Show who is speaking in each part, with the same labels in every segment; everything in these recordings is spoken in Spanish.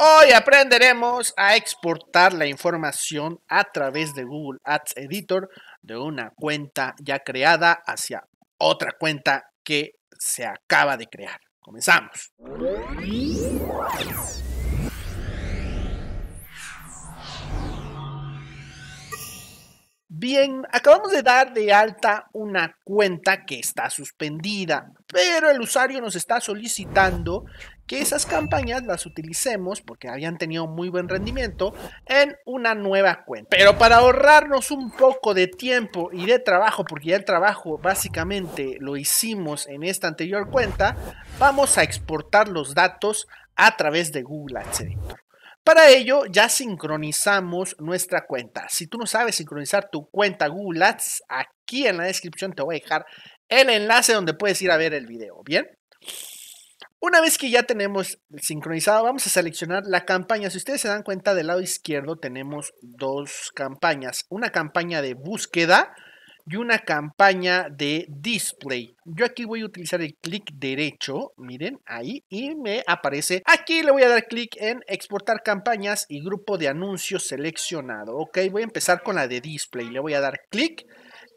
Speaker 1: Hoy aprenderemos a exportar la información a través de Google Ads Editor de una cuenta ya creada hacia otra cuenta que se acaba de crear. Comenzamos. Bien, acabamos de dar de alta una cuenta que está suspendida, pero el usuario nos está solicitando que esas campañas las utilicemos, porque habían tenido muy buen rendimiento, en una nueva cuenta. Pero para ahorrarnos un poco de tiempo y de trabajo, porque ya el trabajo básicamente lo hicimos en esta anterior cuenta, vamos a exportar los datos a través de Google Ads Editor. Para ello ya sincronizamos nuestra cuenta. Si tú no sabes sincronizar tu cuenta Google Ads, aquí en la descripción te voy a dejar el enlace donde puedes ir a ver el video, ¿bien? Una vez que ya tenemos sincronizado, vamos a seleccionar la campaña. Si ustedes se dan cuenta, del lado izquierdo tenemos dos campañas. Una campaña de búsqueda y una campaña de display. Yo aquí voy a utilizar el clic derecho, miren, ahí, y me aparece. Aquí le voy a dar clic en exportar campañas y grupo de anuncios seleccionado. Ok, voy a empezar con la de display. Le voy a dar clic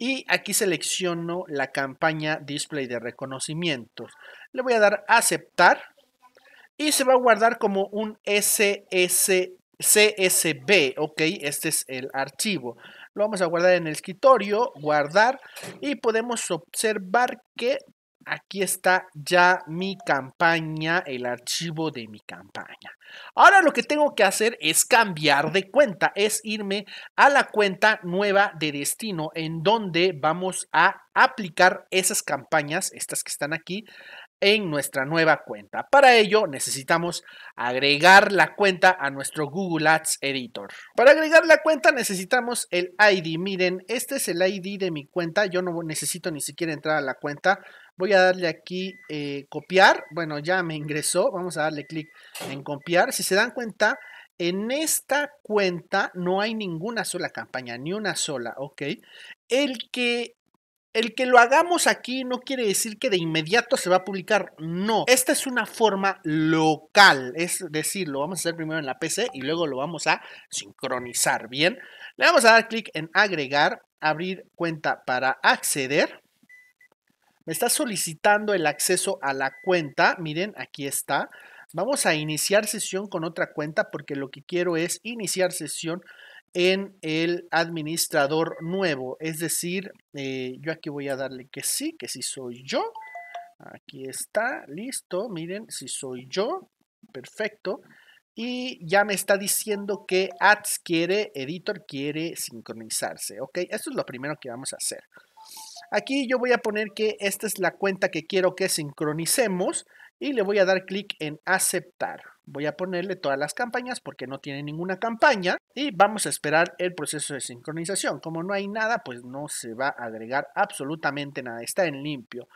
Speaker 1: y aquí selecciono la campaña display de reconocimientos. Le voy a dar aceptar y se va a guardar como un SS, ok, este es el archivo. Lo vamos a guardar en el escritorio, guardar y podemos observar que aquí está ya mi campaña, el archivo de mi campaña. Ahora lo que tengo que hacer es cambiar de cuenta, es irme a la cuenta nueva de destino en donde vamos a aplicar esas campañas, estas que están aquí, en nuestra nueva cuenta. Para ello necesitamos agregar la cuenta a nuestro Google Ads Editor. Para agregar la cuenta necesitamos el ID. Miren, este es el ID de mi cuenta. Yo no necesito ni siquiera entrar a la cuenta. Voy a darle aquí eh, copiar. Bueno, ya me ingresó. Vamos a darle clic en copiar. Si se dan cuenta, en esta cuenta no hay ninguna sola campaña, ni una sola, ¿ok? El que el que lo hagamos aquí no quiere decir que de inmediato se va a publicar, no. Esta es una forma local, es decir, lo vamos a hacer primero en la PC y luego lo vamos a sincronizar, ¿bien? Le vamos a dar clic en agregar, abrir cuenta para acceder. Me está solicitando el acceso a la cuenta, miren, aquí está. Vamos a iniciar sesión con otra cuenta porque lo que quiero es iniciar sesión en el administrador nuevo. Es decir, eh, yo aquí voy a darle que sí, que sí soy yo. Aquí está, listo. Miren, si soy yo, perfecto. Y ya me está diciendo que ads quiere, editor quiere sincronizarse. Ok, esto es lo primero que vamos a hacer. Aquí yo voy a poner que esta es la cuenta que quiero que sincronicemos y le voy a dar clic en aceptar voy a ponerle todas las campañas porque no tiene ninguna campaña y vamos a esperar el proceso de sincronización. Como no hay nada, pues no se va a agregar absolutamente nada, está en limpio.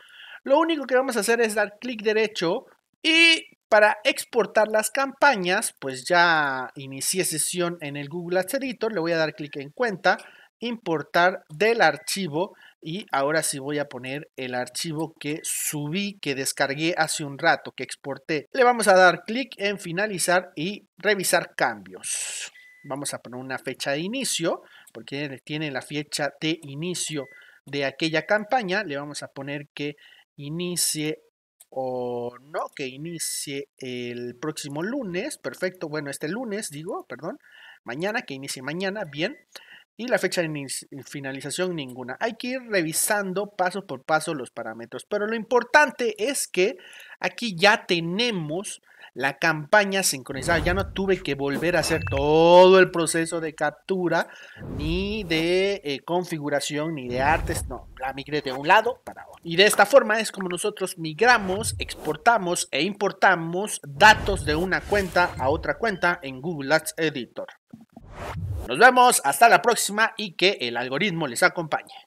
Speaker 1: Lo único que vamos a hacer es dar clic derecho y para exportar las campañas, pues ya inicié sesión en el Google Ads Editor, le voy a dar clic en cuenta, importar del archivo y ahora sí voy a poner el archivo que subí, que descargué hace un rato, que exporté. Le vamos a dar clic en finalizar y revisar cambios. Vamos a poner una fecha de inicio, porque tiene la fecha de inicio de aquella campaña. Le vamos a poner que inicie o no, que inicie el próximo lunes. Perfecto, bueno, este lunes digo, perdón. Mañana, que inicie mañana, bien y la fecha de finalización ninguna. Hay que ir revisando paso por paso los parámetros, pero lo importante es que aquí ya tenemos la campaña sincronizada. Ya no tuve que volver a hacer todo el proceso de captura, ni de eh, configuración, ni de artes. No, la migré de un lado para otro. Y de esta forma es como nosotros migramos, exportamos e importamos datos de una cuenta a otra cuenta en Google Ads Editor. Nos vemos, hasta la próxima y que el algoritmo les acompañe.